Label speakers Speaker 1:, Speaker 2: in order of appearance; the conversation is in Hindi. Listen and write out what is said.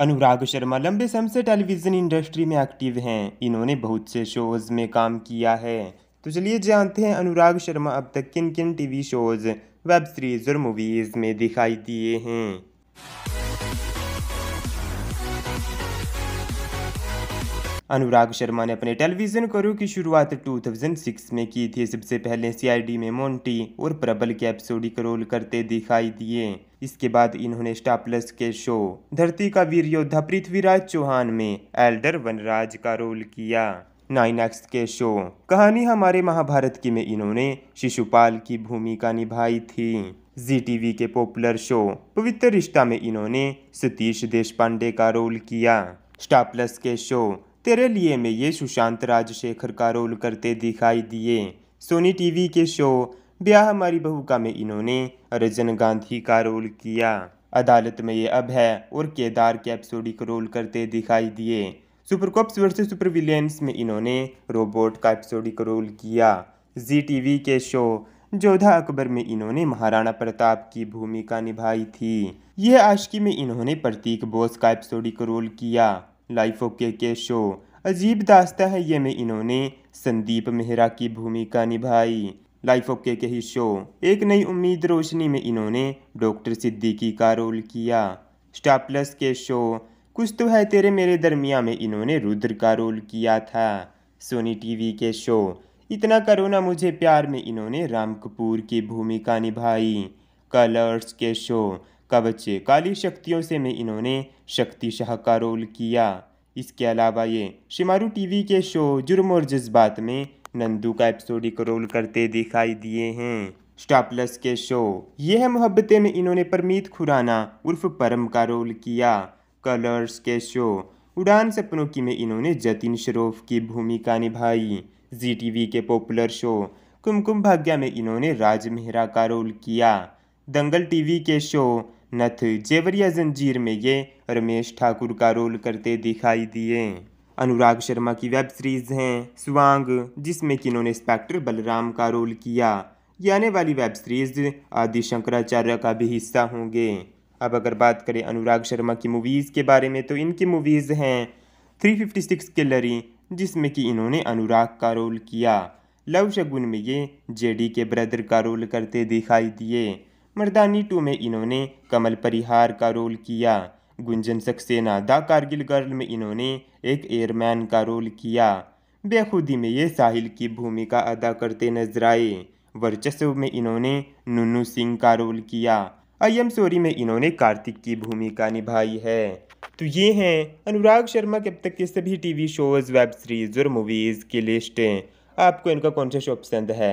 Speaker 1: अनुराग शर्मा लंबे समय से टेलीविज़न इंडस्ट्री में एक्टिव हैं इन्होंने बहुत से शोज़ में काम किया है तो चलिए जानते हैं अनुराग शर्मा अब तक किन किन टीवी शोज़ वेब सीरीज़ और मूवीज़ में दिखाई दिए हैं अनुराग शर्मा ने अपने टेलीविजन करियर की शुरुआत 2006 में की थी सबसे पहले सीआईडी में मोंटी और प्रबल के एपिसोडिक रोल करते दिखाई दिए इसके बाद इन्होंने स्टार प्लस के शो धरती का वीर योद्धा पृथ्वीराज चौहान में एल्डर वनराज का रोल किया नाइन एक्स के शो कहानी हमारे महाभारत की में इन्होंने शिशुपाल की भूमिका निभाई थी जी टीवी के पॉपुलर शो पवित्र रिश्ता में इन्होंने सतीश देशपांडे का रोल किया स्टार प्लस के शो तेरे लिए में ये सुशांत राजशेखर का रोल करते दिखाई दिए सोनी टीवी के शो ब्याह हमारी बहू का में इन्होंने रजन गांधी का रोल किया अदालत में ये अब है और केदार के एपिसोडिक रोल करते दिखाई दिए सुपरकॉप्स वर्सेस सुपरविलियंस में इन्होंने रोबोट का एपिसोडिक रोल किया जी टीवी के शो जोधा अकबर में इन्होंने महाराणा प्रताप की भूमिका निभाई थी यह आशकी में इन्होंने प्रतीक बोस का एपिसोडिक रोल किया लाइफ ओके के शो अजीब दास्ता है ये में इन्होंने संदीप मेहरा की भूमिका निभाई लाइफ ओके के ही शो एक नई उम्मीद रोशनी में इन्होंने डॉक्टर सिद्दीकी का रोल किया स्टार प्लस के शो कुछ तो है तेरे मेरे दरमिया में इन्होंने रुद्र का रोल किया था सोनी टीवी के शो इतना करो ना मुझे प्यार में इन्होंने राम कपूर की भूमिका निभाई कलर्स के शो कवच काली शक्तियों से में इन्होंने शक्ति शाह का रोल किया इसके अलावा ये शिमारू टीवी के शो जुर्म और जज्बात में नंदू का एपिसोडिक रोल करते दिखाई दिए हैं स्टार प्लस के शो ये है मोहब्बतें में इन्होंने परमीत खुराना उर्फ परम का रोल किया कलर्स के शो उड़ान सपनों की में इन्होंने जतिन शरोफ की भूमिका निभाई जी टीवी के पॉपुलर शो कुमकुम भाग्या में इन्होंने राज मेहरा का रोल किया दंगल टीवी के शो नथ जेवरिया जंजीर में ये रमेश ठाकुर का रोल करते दिखाई दिए अनुराग शर्मा की वेब सीरीज़ हैं स्वांग जिसमें कि इन्होंने इंस्पेक्टर बलराम का रोल किया ये आने वाली वेब सीरीज़ आदि शंकराचार्य का भी हिस्सा होंगे अब अगर बात करें अनुराग शर्मा की मूवीज़ के बारे में तो इनकी मूवीज़ हैं 356 किलरी जिसमें कि इन्होंने अनुराग का रोल किया लव शगुन में ये जेडी के ब्रदर का रोल करते दिखाई दिए मर्दानी टू में इन्होंने कमल परिहार का रोल किया गुंजन सक्सेना द कारगिल गर्ल में इन्होंने एक एयरमैन का रोल किया बेखुदी में ये साहिल की भूमिका अदा करते नजर आए वर्चस्व में इन्होंने नुनू सिंह का रोल किया आई एम सोरी में इन्होंने कार्तिक की भूमिका निभाई है तो ये हैं अनुराग शर्मा के अब तक के सभी टीवी शोज़ वेब सीरीज़ और मूवीज़ की लिस्ट आपको इनका कौन सा शो पसंद है